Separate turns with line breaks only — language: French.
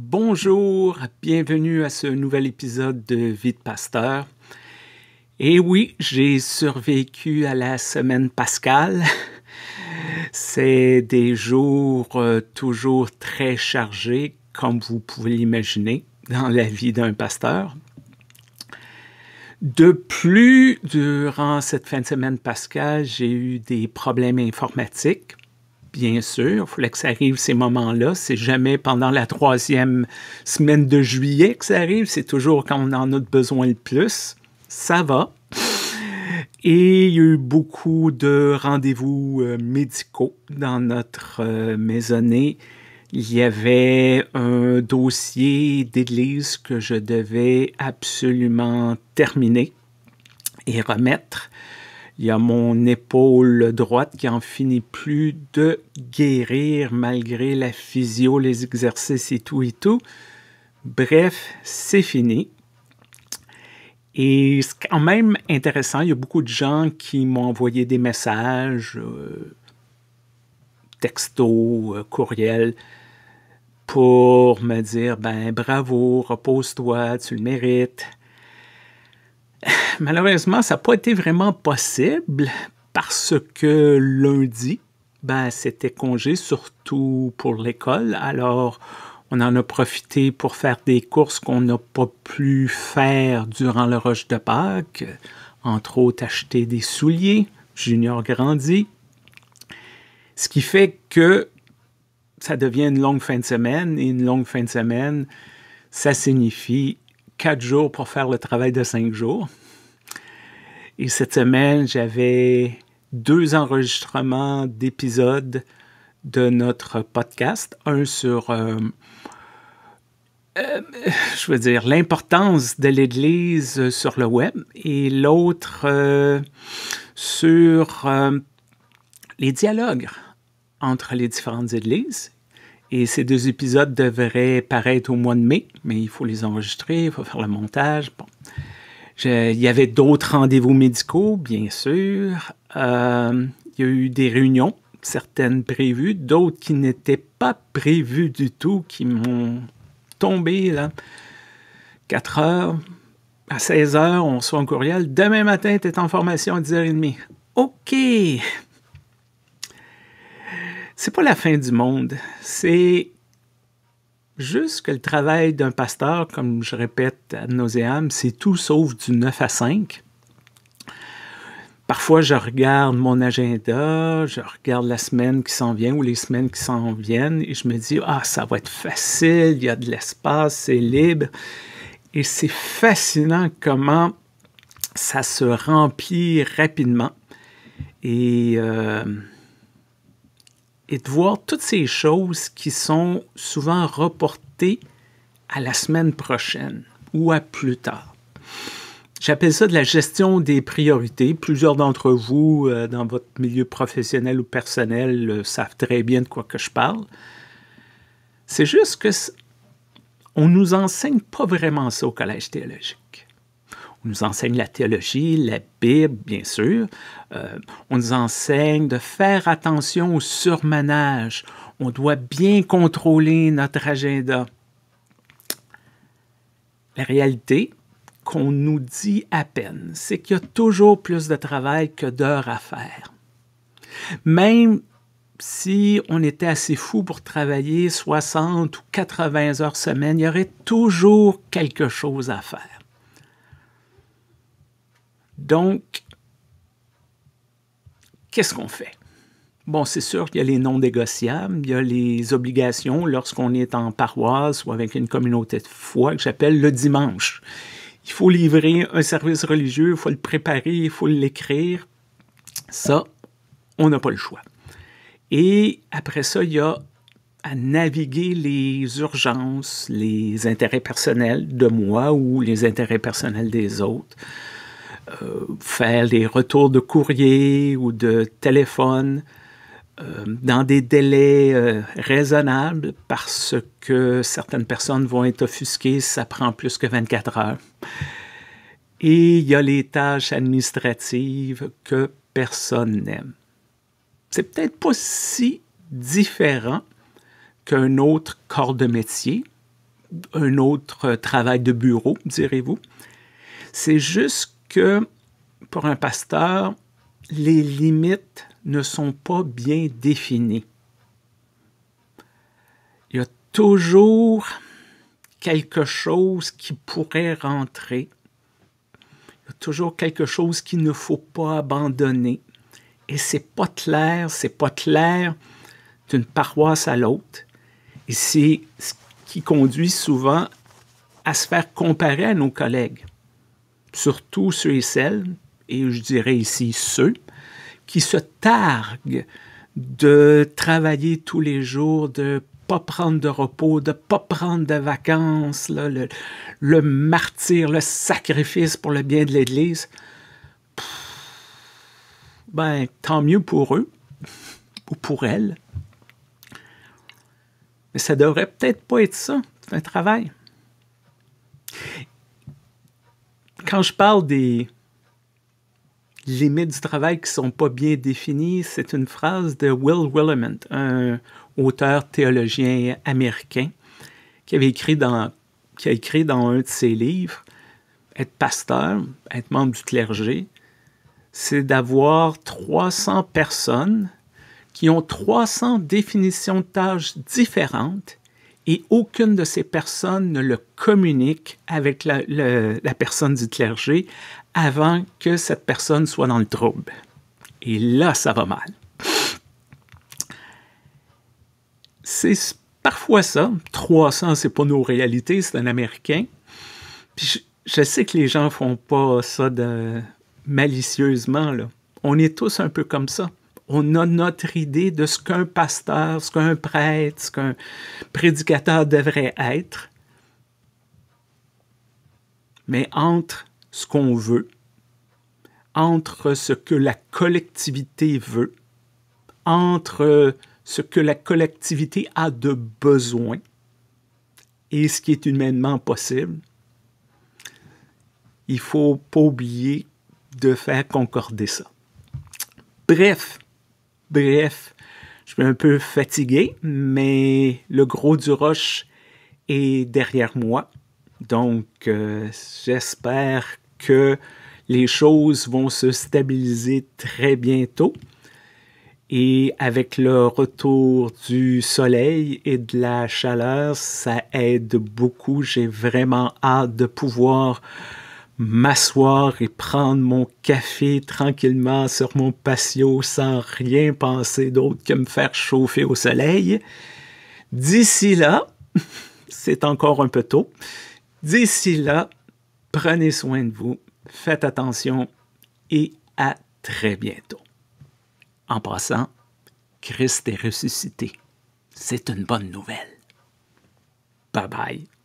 Bonjour, bienvenue à ce nouvel épisode de Vie de Pasteur. Et oui, j'ai survécu à la semaine pascale. C'est des jours euh, toujours très chargés, comme vous pouvez l'imaginer, dans la vie d'un pasteur. De plus, durant cette fin de semaine pascale, j'ai eu des problèmes informatiques bien sûr. Il fallait que ça arrive ces moments-là. C'est jamais pendant la troisième semaine de juillet que ça arrive. C'est toujours quand on en a besoin le plus. Ça va. Et il y a eu beaucoup de rendez-vous euh, médicaux dans notre euh, maisonnée. Il y avait un dossier d'église que je devais absolument terminer et remettre. Il y a mon épaule droite qui en finit plus de guérir malgré la physio, les exercices et tout et tout. Bref, c'est fini. Et c'est quand même intéressant. Il y a beaucoup de gens qui m'ont envoyé des messages, euh, textos, euh, courriels, pour me dire ben bravo, repose-toi, tu le mérites. malheureusement, ça n'a pas été vraiment possible parce que lundi, ben, c'était congé, surtout pour l'école. Alors, on en a profité pour faire des courses qu'on n'a pas pu faire durant le rush de Pâques. Entre autres, acheter des souliers. Junior grandi. Ce qui fait que ça devient une longue fin de semaine. Et une longue fin de semaine, ça signifie quatre jours pour faire le travail de cinq jours. Et cette semaine, j'avais deux enregistrements d'épisodes de notre podcast. Un sur, euh, euh, je veux dire, l'importance de l'Église sur le web et l'autre euh, sur les dialogues entre les différentes Églises et ces deux épisodes devraient paraître au mois de mai, mais il faut les enregistrer, il faut faire le montage. il y avait d'autres rendez-vous médicaux, bien sûr. Euh, il y a eu des réunions, certaines prévues, d'autres qui n'étaient pas prévues du tout, qui m'ont tombé là. 4 heures, à 16 heures, on reçoit un courriel. Demain matin, tu es en formation à 10h30. OK! c'est pas la fin du monde, c'est juste que le travail d'un pasteur, comme je répète à nos nauseam, c'est tout sauf du 9 à 5. Parfois, je regarde mon agenda, je regarde la semaine qui s'en vient ou les semaines qui s'en viennent et je me dis, ah, ça va être facile, il y a de l'espace, c'est libre. Et c'est fascinant comment ça se remplit rapidement. Et euh, et de voir toutes ces choses qui sont souvent reportées à la semaine prochaine ou à plus tard. J'appelle ça de la gestion des priorités. Plusieurs d'entre vous, euh, dans votre milieu professionnel ou personnel, savent très bien de quoi que je parle. C'est juste que on nous enseigne pas vraiment ça au collège théologique. On nous enseigne la théologie, la Bible, bien sûr. Euh, on nous enseigne de faire attention au surmenage. On doit bien contrôler notre agenda. La réalité qu'on nous dit à peine, c'est qu'il y a toujours plus de travail que d'heures à faire. Même si on était assez fou pour travailler 60 ou 80 heures semaine, il y aurait toujours quelque chose à faire. Donc, qu'est-ce qu'on fait? Bon, c'est sûr qu'il y a les non négociables, il y a les obligations lorsqu'on est en paroisse ou avec une communauté de foi que j'appelle le dimanche. Il faut livrer un service religieux, il faut le préparer, il faut l'écrire. Ça, on n'a pas le choix. Et après ça, il y a à naviguer les urgences, les intérêts personnels de moi ou les intérêts personnels des autres. Euh, faire des retours de courrier ou de téléphone euh, dans des délais euh, raisonnables parce que certaines personnes vont être offusquées, ça prend plus que 24 heures. Et il y a les tâches administratives que personne n'aime. C'est peut-être pas si différent qu'un autre corps de métier, un autre travail de bureau, direz-vous. C'est juste que pour un pasteur, les limites ne sont pas bien définies. Il y a toujours quelque chose qui pourrait rentrer. Il y a toujours quelque chose qu'il ne faut pas abandonner. Et c'est pas clair, c'est pas clair d'une paroisse à l'autre. Et c'est ce qui conduit souvent à se faire comparer à nos collègues surtout ceux et celles, et je dirais ici ceux, qui se targuent de travailler tous les jours, de pas prendre de repos, de pas prendre de vacances, le, martyr, le sacrifice pour le bien de l'Église. Ben, tant mieux pour eux ou pour elles. Mais ça devrait peut-être pas être ça, un travail. quand je parle des limites du travail qui sont pas bien définies, c'est une phrase de Will Willimant, un auteur théologien américain, qui avait écrit dans, qui a écrit dans un de ses livres, être pasteur, être membre du clergé, c'est d'avoir 300 personnes qui ont 300 définitions de tâches différentes et aucune de ces personnes ne le communique avec la, personne du clergé avant que cette personne soit dans le trouble. Et là, ça va mal. C'est parfois ça. 300, c'est pas nos réalités, c'est un Américain. Puis je, je, sais que les gens font pas ça de malicieusement. Là. On est tous un peu comme ça on a notre idée de ce qu'un pasteur, ce qu'un prêtre, ce qu'un prédicateur devrait être. Mais entre ce qu'on veut, entre ce que la collectivité veut, entre ce que la collectivité a de besoin et ce qui est humainement possible, il ne faut pas oublier de faire concorder ça. Bref, Bref, je suis un peu fatigué, mais le gros du roche est derrière moi. Donc, euh, j'espère que les choses vont se stabiliser très bientôt. Et avec le retour du soleil et de la chaleur, ça aide beaucoup. J'ai vraiment hâte de pouvoir m'asseoir et prendre mon café tranquillement sur mon patio sans rien penser d'autre que me faire chauffer au soleil. D'ici là, c'est encore un peu tôt, d'ici là, prenez soin de vous, faites attention et à très bientôt. En passant, Christ est ressuscité. C'est une bonne nouvelle. Bye bye.